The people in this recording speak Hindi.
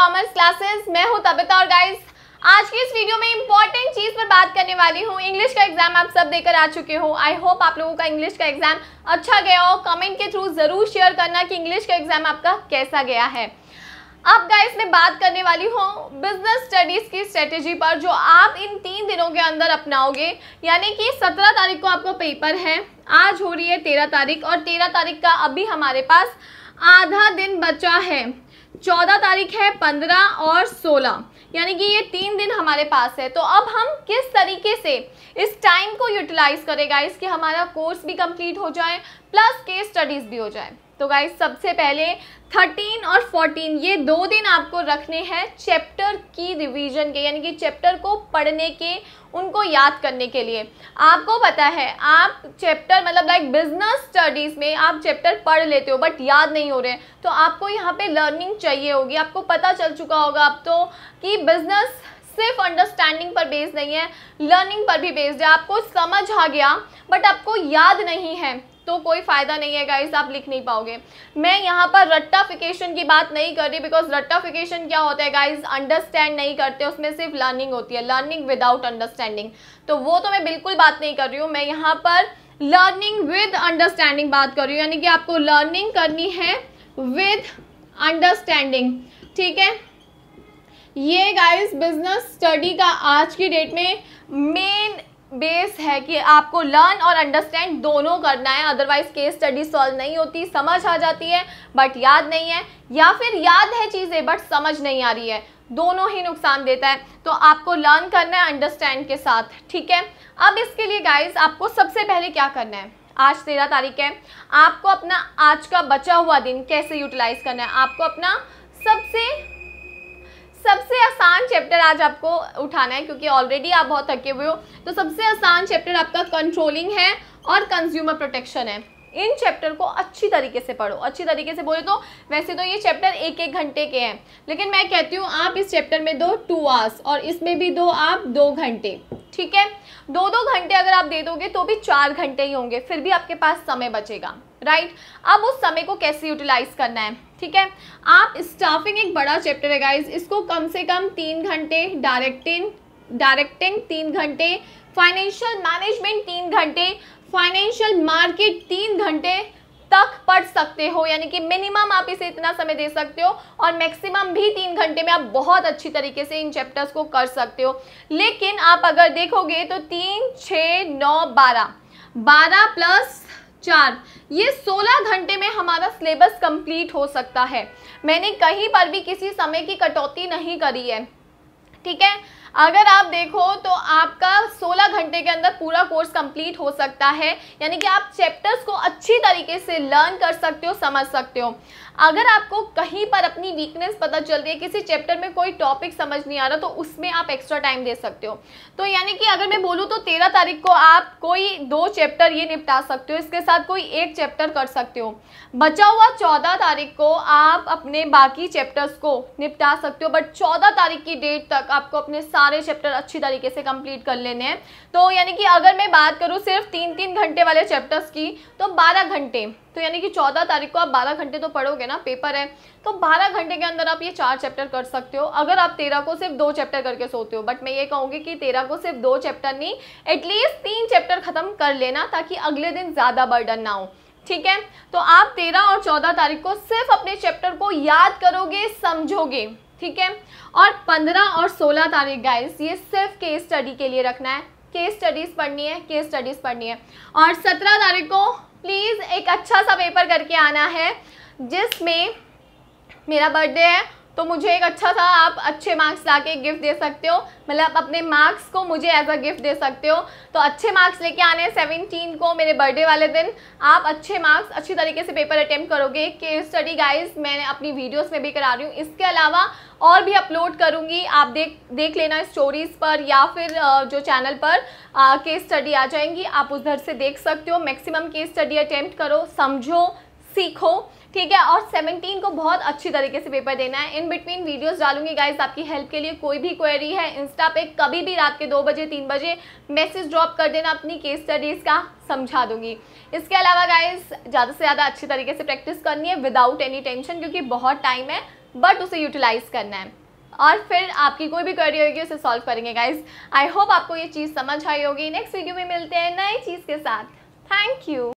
कॉमर्स क्लासेस मैं हूं तबिता और गाइस आज की इस वीडियो में इंपॉर्टेंट चीज पर बात करने वाली हूं इंग्लिश का एग्जाम आप सब देकर आ चुके हो आई होप आप लोगों का इंग्लिश का एग्जाम अच्छा गया हो कमेंट के थ्रू जरूर शेयर करना कि इंग्लिश का एग्जाम आपका कैसा गया है अब गाइस मैं बात करने वाली हूँ बिजनेस स्टडीज की स्ट्रेटेजी पर जो आप इन तीन दिनों के अंदर अपनाओगे यानी कि सत्रह तारीख को आपका पेपर है आज हो रही है तेरह तारीख और तेरह तारीख का अभी हमारे पास आधा दिन बचा है चौदह तारीख है पंद्रह और सोलह यानी कि ये तीन दिन हमारे पास है तो अब हम किस तरीके से इस टाइम को यूटिलाइज करेगा इसके हमारा कोर्स भी कंप्लीट हो जाए प्लस केस स्टडीज़ भी हो जाए तो गाइज सबसे पहले 13 और 14 ये दो दिन आपको रखने हैं चैप्टर की रिवीजन के यानी कि चैप्टर को पढ़ने के उनको याद करने के लिए आपको पता है आप चैप्टर मतलब लाइक बिजनेस स्टडीज़ में आप चैप्टर पढ़ लेते हो बट याद नहीं हो रहे हैं तो आपको यहाँ पे लर्निंग चाहिए होगी आपको पता चल चुका होगा अब तो कि बिजनेस सिर्फ अंडरस्टैंडिंग पर बेस्ड नहीं है लर्निंग पर भी बेस्ड है आपको समझ आ गया बट आपको याद नहीं है तो कोई फ़ायदा नहीं है गाइस आप लिख नहीं पाओगे मैं यहाँ पर रट्टाफिकेशन की बात नहीं कर रही बिकॉज रट्टाफिकेशन क्या होता है गाइस अंडरस्टैंड नहीं करते उसमें सिर्फ लर्निंग होती है लर्निंग विदाउट अंडरस्टैंडिंग तो वो तो मैं बिल्कुल बात नहीं कर रही हूँ मैं यहाँ पर लर्निंग विद अंडरस्टैंडिंग बात कर रही हूँ यानी कि आपको लर्निंग करनी है विद अंडरस्टैंडिंग ठीक है ये गाइस बिजनेस स्टडी का आज की डेट में मेन बेस है कि आपको लर्न और अंडरस्टैंड दोनों करना है अदरवाइज केस स्टडी सॉल्व नहीं होती समझ आ जाती है बट याद नहीं है या फिर याद है चीज़ें बट समझ नहीं आ रही है दोनों ही नुकसान देता है तो आपको लर्न करना है अंडरस्टैंड के साथ ठीक है अब इसके लिए गाइज आपको सबसे पहले क्या करना है आज तेरह तारीख है आपको अपना आज का बचा हुआ दिन कैसे यूटिलाइज करना है आपको अपना सबसे सबसे आसान चैप्टर आज आपको उठाना है क्योंकि ऑलरेडी आप बहुत थके हुए हो तो सबसे आसान चैप्टर आपका कंट्रोलिंग है और कंज्यूमर प्रोटेक्शन है इन चैप्टर को अच्छी तरीके से पढ़ो अच्छी तरीके से बोले तो वैसे तो ये चैप्टर एक एक घंटे के हैं लेकिन मैं कहती हूँ आप इस चैप्टर में दो टू आवर्स और इसमें भी दो आप दो घंटे ठीक है दो दो घंटे अगर आप दे दोगे तो भी चार घंटे ही होंगे फिर भी आपके पास समय बचेगा राइट right? अब उस समय को कैसे यूटिलाइज करना है ठीक है आप स्टाफिंग एक बड़ा चैप्टर है गाइज इसको कम से कम तीन घंटे डायरेक्टिंग डायरेक्टिंग तीन घंटे फाइनेंशियल मैनेजमेंट तीन घंटे फाइनेंशियल मार्केट तीन घंटे तक पढ़ सकते हो यानी कि मिनिमम आप इसे इतना समय दे सकते हो और मैक्सिमम भी तीन घंटे में आप बहुत अच्छी तरीके से इन चैप्टर्स को कर सकते हो लेकिन आप अगर देखोगे तो तीन छ नौ बारह बारह प्लस चार ये 16 घंटे में हमारा सिलेबस कंप्लीट हो सकता है मैंने कहीं पर भी किसी समय की कटौती नहीं करी है ठीक है अगर आप देखो तो आपका 16 घंटे के अंदर पूरा कोर्स कंप्लीट हो सकता है यानी कि आप चैप्टर्स को अच्छी तरीके से लर्न कर सकते हो समझ सकते हो अगर आपको कहीं पर अपनी वीकनेस पता चल रही है किसी चैप्टर में कोई टॉपिक समझ नहीं आ रहा तो उसमें आप एक्स्ट्रा टाइम दे सकते हो तो यानी कि अगर मैं बोलूँ तो तेरह तारीख को आप कोई दो चैप्टर ये निपटा सकते हो इसके साथ कोई एक चैप्टर कर सकते हो बचा हुआ चौदह तारीख को आप अपने बाकी चैप्टर्स को निपटा सकते हो बट चौदह तारीख की डेट तक आपको अपने सारे चैप्टर अच्छी तरीके से कंप्लीट कर लेने हैं तो यानी कि अगर मैं बात करूँ सिर्फ तीन तीन घंटे वाले चैप्टर्स की तो बारह घंटे तो यानी कि चौदह तारीख को आप बारह घंटे तो पढ़ोगे ना पेपर है तो बारह घंटे के अंदर आप ये चार चैप्टर कर सकते हो अगर आप तेरह को सिर्फ दो चैप्टर करके सोते हो बट मैं ये कहूँगी कि तेरह को सिर्फ दो चैप्टर नहीं एटलीस्ट तीन चैप्टर खत्म कर लेना ताकि अगले दिन ज़्यादा बर्डन ना हो ठीक है तो आप तेरह और चौदह तारीख को सिर्फ अपने चैप्टर को याद करोगे समझोगे ठीक है और 15 और 16 तारीख गाइस ये सिर्फ केस स्टडी के लिए रखना है केस स्टडीज़ पढ़नी है केस स्टडीज़ पढ़नी है और 17 तारीख को प्लीज़ एक अच्छा सा पेपर करके आना है जिसमें मेरा बर्थडे है तो मुझे एक अच्छा सा आप अच्छे मार्क्स ला के गिफ्ट दे सकते हो मतलब आप अपने मार्क्स को मुझे एज अ गिफ्ट दे सकते हो तो अच्छे मार्क्स लेके आने हैं सेवनटीन को मेरे बर्थडे वाले दिन आप अच्छे मार्क्स अच्छी तरीके से पेपर अटैम्प्ट करोगे केस स्टडी गाइज मैंने अपनी वीडियोस में भी करा रही हूँ इसके अलावा और भी अपलोड करूँगी आप देख देख लेना स्टोरीज़ पर या फिर जो चैनल पर केस स्टडी आ जाएंगी आप उधर से देख सकते हो मैक्सिमम केस स्टडी अटैम्प्ट करो समझो सीखो ठीक है और 17 को बहुत अच्छी तरीके से पेपर देना है इन बिटवीन वीडियोस डालूंगी गाइस आपकी हेल्प के लिए कोई भी क्वेरी है इंस्टा पे कभी भी रात के दो बजे तीन बजे मैसेज ड्रॉप कर देना अपनी केस स्टडीज़ का समझा दूंगी इसके अलावा गाइस ज़्यादा से ज़्यादा अच्छी तरीके से प्रैक्टिस करनी है विदाउट एनी टेंशन क्योंकि बहुत टाइम है बट उसे यूटिलाइज़ करना है और फिर आपकी कोई भी क्वेरी होगी उसे सॉल्व करेंगे गाइज आई होप आपको ये चीज़ समझ आई होगी नेक्स्ट वीडियो में मिलते हैं नई चीज़ के साथ थैंक यू